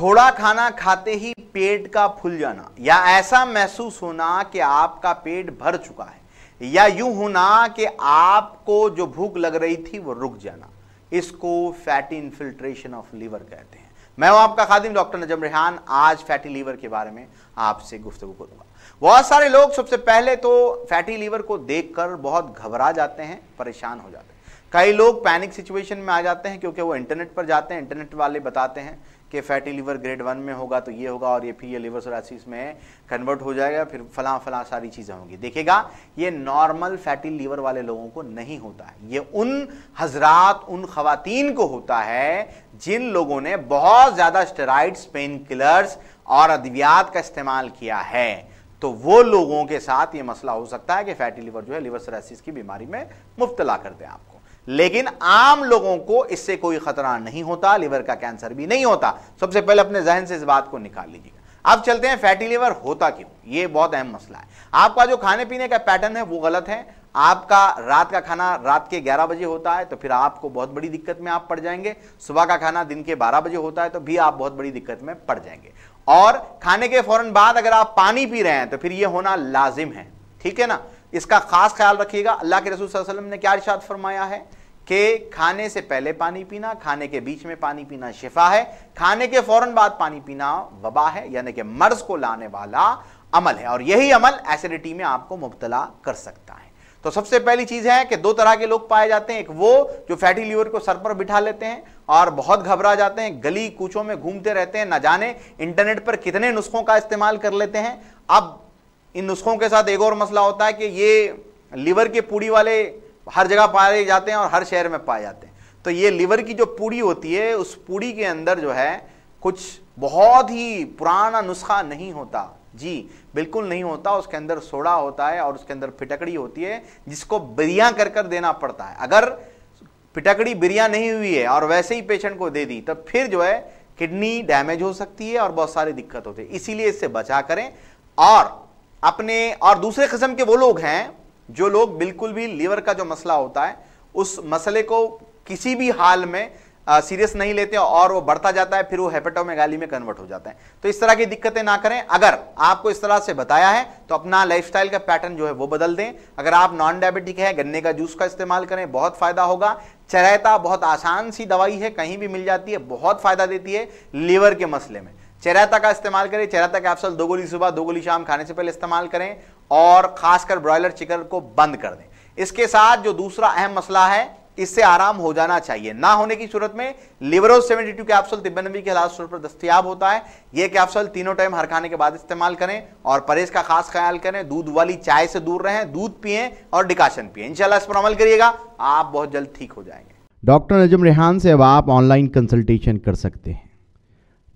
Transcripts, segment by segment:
थोड़ा खाना खाते ही पेट का फूल जाना या ऐसा महसूस होना कि आपका पेट भर चुका है या यूं होना कि आपको जो भूख लग रही थी वो रुक जाना इसको फैटी इन्फिल्ट्रेशन ऑफ लीवर कहते हैं मैं हूं आपका खादिम डॉक्टर नजम रेहान आज फैटी लीवर के बारे में आपसे गुफ्तु करूंगा बहुत सारे लोग सबसे पहले तो फैटी लीवर को देखकर बहुत घबरा जाते हैं परेशान हो जाते हैं कई लोग पैनिक सिचुएशन में आ जाते हैं क्योंकि वो इंटरनेट पर जाते हैं इंटरनेट वाले बताते हैं कि फैटी लीवर ग्रेड वन में होगा तो ये होगा और ये फिर ये लीवर सोरासिस में कन्वर्ट हो जाएगा फिर फला फला सारी चीज़ें होंगी देखेगा ये नॉर्मल फैटी लीवर वाले लोगों को नहीं होता है ये उन हजरात उन खातन को होता है जिन लोगों ने बहुत ज़्यादा स्टेराइड्स पेन किलर्स और अद्वियात का इस्तेमाल किया है तो वो लोगों के साथ ये मसला हो सकता है कि फैटी लीवर जो है लीवर सोरासिस की बीमारी में मुफ्तला कर दें आपको लेकिन आम लोगों को इससे कोई खतरा नहीं होता लिवर का कैंसर भी नहीं होता सबसे पहले अपने जहन से इस बात को निकाल लीजिएगा अब चलते हैं फैटी लिवर होता क्यों ये बहुत अहम मसला है आपका जो खाने पीने का पैटर्न है वो गलत है आपका रात का खाना रात के 11 बजे होता है तो फिर आपको बहुत बड़ी दिक्कत में आप पड़ जाएंगे सुबह का खाना दिन के 12 बजे होता है तो भी आप बहुत बड़ी दिक्कत में पड़ जाएंगे और खाने के फौरन बाद अगर आप पानी पी रहे हैं तो फिर ये होना लाजिम है ठीक है ना इसका खास ख्याल रखिएगा अल्लाह के रसूल ने क्या इर्शाद फरमाया है कि खाने से पहले पानी पीना खाने के बीच में पानी पीना शिफा है खाने के फौरन बाद पानी पीना वबा है यानी कि मर्ज को लाने वाला अमल है और यही अमल एसिडिटी में आपको मुबतला कर सकता है तो सबसे पहली चीज है कि दो तरह के लोग पाए जाते हैं एक वो जो फैटी लीवर को सर पर बिठा लेते हैं और बहुत घबरा जाते हैं गली कूचों में घूमते रहते हैं ना जाने इंटरनेट पर कितने नुस्खों का इस्तेमाल कर लेते हैं अब इन नुस्खों के साथ एक और मसला होता है कि ये लीवर के पूड़ी वाले हर जगह पाए जाते हैं और हर शहर में पाए जाते हैं तो ये लीवर की जो पूड़ी होती है उस पूड़ी के अंदर जो है कुछ बहुत ही पुराना नुस्खा नहीं होता जी बिल्कुल नहीं होता उसके अंदर सोडा होता है और उसके अंदर फिटकड़ी होती है जिसको बिरिया कर कर देना पड़ता है अगर फिटकड़ी बिरिया नहीं हुई है और वैसे ही पेशेंट को दे दी तब तो फिर जो है किडनी डैमेज हो सकती है और बहुत सारी दिक्कत होती है इसीलिए इससे बचा करें और अपने और दूसरे किस्म के वो लोग हैं जो लोग बिल्कुल भी लीवर का जो मसला होता है उस मसले को किसी भी हाल में सीरियस नहीं लेते और वो बढ़ता जाता है फिर वो हेपेटोमेगाली में कन्वर्ट हो जाता है तो इस तरह की दिक्कतें ना करें अगर आपको इस तरह से बताया है तो अपना लाइफस्टाइल का पैटर्न जो है वो बदल दें अगर आप नॉन डायबिटिक है गन्ने का जूस का इस्तेमाल करें बहुत फायदा होगा चरैता बहुत आसान सी दवाई है कहीं भी मिल जाती है बहुत फायदा देती है लीवर के मसले में चेराता का इस्तेमाल करें चेराता कैप्सूल दो गोली सुबह दो गोली शाम खाने से पहले इस्तेमाल करें और खासकर ब्रॉयलर चिकन को बंद कर दें इसके साथ जो दूसरा अहम मसला है इससे आराम हो जाना चाहिए ना होने की सूरत में लिवरो 72 टू कैप्सूल तिब्बन नबी के हालात पर दस्तियाब होता है यह कैप्सूल तीनों टाइम हर खाने के बाद इस्तेमाल करें और परहेज का खास ख्याल करें दूध वाली चाय से दूर रहें दूध पिए और डिकाशन पिए इंशाल्लाह इस पर अमल करिएगा आप बहुत जल्द ठीक हो जाएंगे डॉक्टर नजम रेहान से अब आप ऑनलाइन कंसल्टेशन कर सकते हैं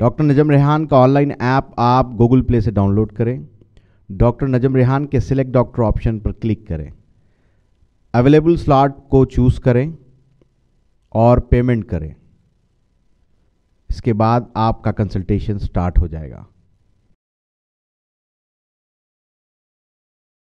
डॉक्टर नजम रेहान का ऑनलाइन ऐप आप गूगल प्ले से डाउनलोड करें डॉक्टर नजम रेहान के सिलेक्ट डॉक्टर ऑप्शन पर क्लिक करें अवेलेबल स्लॉट को चूज़ करें और पेमेंट करें इसके बाद आपका कंसल्टेशन स्टार्ट हो जाएगा